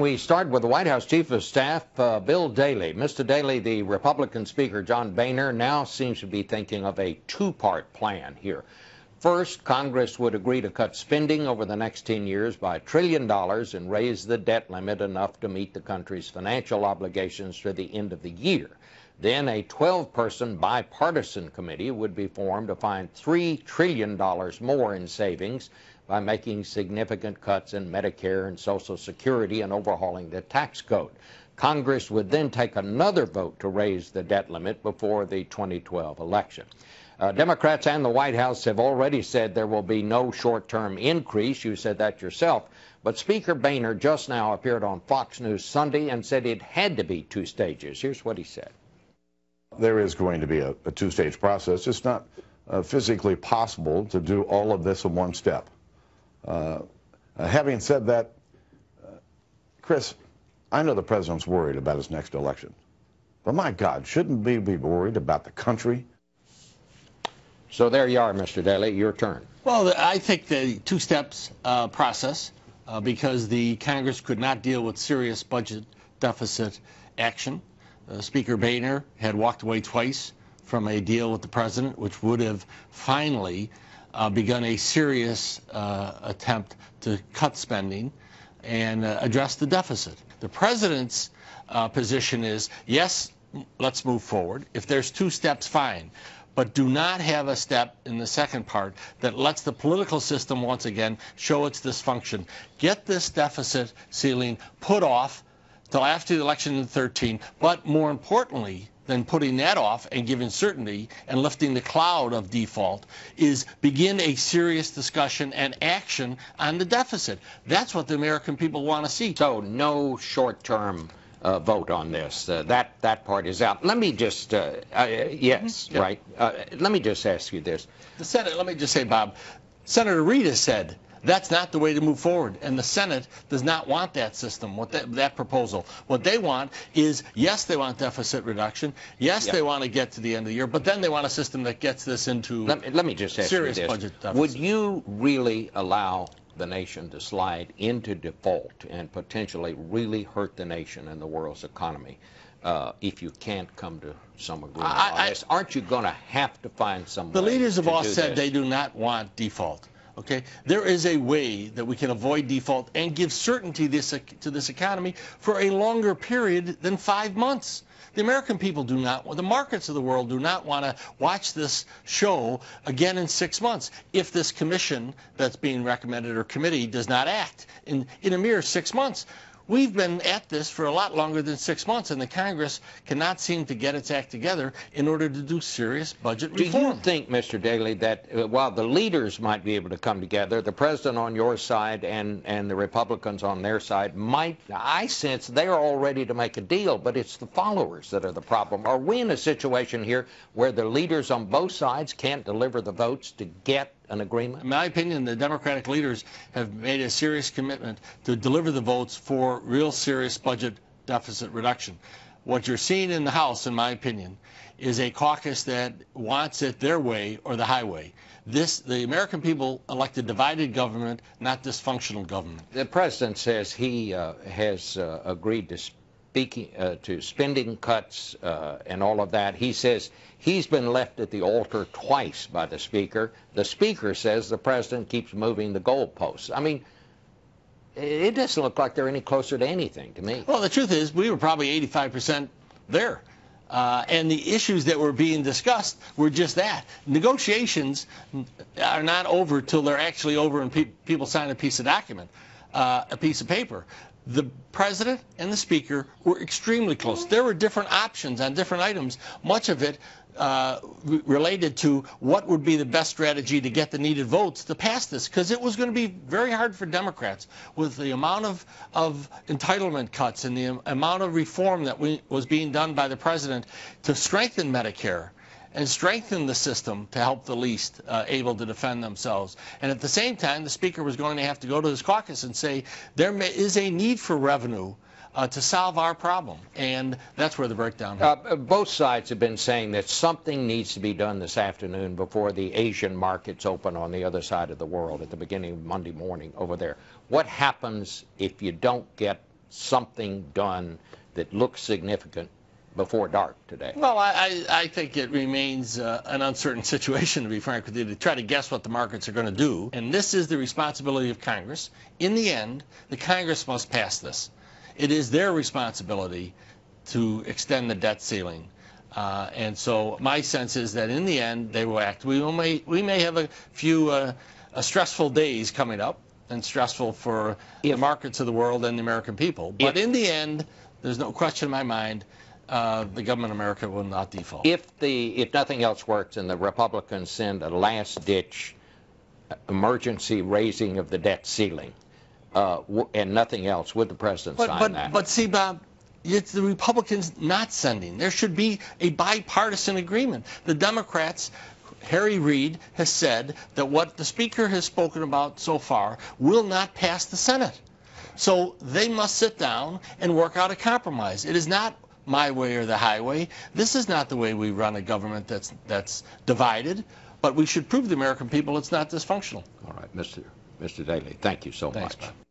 We start with the White House Chief of Staff, uh, Bill Daley. Mr. Daley, the Republican Speaker, John Boehner, now seems to be thinking of a two-part plan here. First, Congress would agree to cut spending over the next 10 years by a trillion dollars and raise the debt limit enough to meet the country's financial obligations through the end of the year. Then a 12-person bipartisan committee would be formed to find $3 trillion more in savings by making significant cuts in Medicare and Social Security and overhauling the tax code. Congress would then take another vote to raise the debt limit before the 2012 election. Uh, Democrats and the White House have already said there will be no short term increase. You said that yourself. But Speaker Boehner just now appeared on Fox News Sunday and said it had to be two stages. Here's what he said There is going to be a, a two stage process. It's not uh, physically possible to do all of this in one step. Uh, uh, having said that, uh, Chris, I know the president's worried about his next election, but my God, shouldn't we be worried about the country? So there you are, Mr. Daley. Your turn. Well, I think the two steps uh, process, uh, because the Congress could not deal with serious budget deficit action. Uh, Speaker Boehner had walked away twice from a deal with the president, which would have finally uh, begun a serious uh, attempt to cut spending and uh, address the deficit. The president's uh, position is, yes, let's move forward. If there's two steps, fine. But do not have a step in the second part that lets the political system once again show its dysfunction. Get this deficit ceiling put off till after the election in 13. But more importantly than putting that off and giving certainty and lifting the cloud of default is begin a serious discussion and action on the deficit. That's what the American people want to see. So no short-term uh, vote on this. Uh, that that part is out. Let me just uh, uh yes, mm-hmm. right. Uh, let me just ask you this. The Senate. Let me just say, Bob. Senator has said that's not the way to move forward. And the Senate does not want that system, what that, that proposal. What they want is, yes, they want deficit reduction. Yes, yep. they want to get to the end of the year, but then they want a system that gets this into let me, let me just ask serious you this. budget deficit. Would you really allow the nation to slide into default and potentially really hurt the nation and the world's economy uh, if you can't come to some agreement I, I, Aren't you going to have to find some? The leaders have all said this? they do not want default. Okay, there is a way that we can avoid default and give certainty this, to this economy for a longer period than five months. The American people do not, the markets of the world do not want to watch this show again in six months if this commission that's being recommended or committee does not act in, in a mere six months. We've been at this for a lot longer than six months, and the Congress cannot seem to get its act together in order to do serious budget do reform. Do you think, Mr. Daley, that uh, while the leaders might be able to come together, the president on your side and, and the Republicans on their side might, I sense they are all ready to make a deal, but it's the followers that are the problem. Are we in a situation here where the leaders on both sides can't deliver the votes to get an agreement? In my opinion, the Democratic leaders have made a serious commitment to deliver the votes for real serious budget deficit reduction. What you're seeing in the House, in my opinion, is a caucus that wants it their way or the highway. This, the American people elect a divided government, not dysfunctional government. The president says he uh, has uh, agreed to speaking uh, to spending cuts uh, and all of that. He says he's been left at the altar twice by the speaker. The speaker says the president keeps moving the goalposts. I mean, it doesn't look like they're any closer to anything to me. Well, the truth is, we were probably 85% there. Uh, and the issues that were being discussed were just that. Negotiations are not over till they're actually over and pe people sign a piece of document, uh, a piece of paper the president and the speaker were extremely close. There were different options on different items, much of it uh, related to what would be the best strategy to get the needed votes to pass this, because it was going to be very hard for Democrats with the amount of, of entitlement cuts and the amount of reform that we, was being done by the president to strengthen Medicare and strengthen the system to help the least uh, able to defend themselves. And at the same time, the speaker was going to have to go to this caucus and say, there may, is a need for revenue uh, to solve our problem. And that's where the breakdown uh, both sides have been saying that something needs to be done this afternoon before the Asian markets open on the other side of the world at the beginning of Monday morning over there. What happens if you don't get something done that looks significant before dark today? Well, I, I think it remains uh, an uncertain situation, to be frank with you, to try to guess what the markets are going to do. And this is the responsibility of Congress. In the end, the Congress must pass this. It is their responsibility to extend the debt ceiling. Uh, and so my sense is that in the end, they will act. We, will may, we may have a few uh, stressful days coming up and stressful for the markets of the world and the American people. But in the end, there's no question in my mind uh, the government of America will not default. If the if nothing else works and the Republicans send a last ditch emergency raising of the debt ceiling uh, and nothing else, would the president but, sign but, that? But see, Bob. It's the Republicans not sending. There should be a bipartisan agreement. The Democrats Harry Reid has said that what the Speaker has spoken about so far will not pass the Senate. So they must sit down and work out a compromise. It is not my way or the highway. This is not the way we run a government that's that's divided, but we should prove the American people it's not dysfunctional. All right, Mr. Mr. Daley, thank you so Thanks, much. Bob.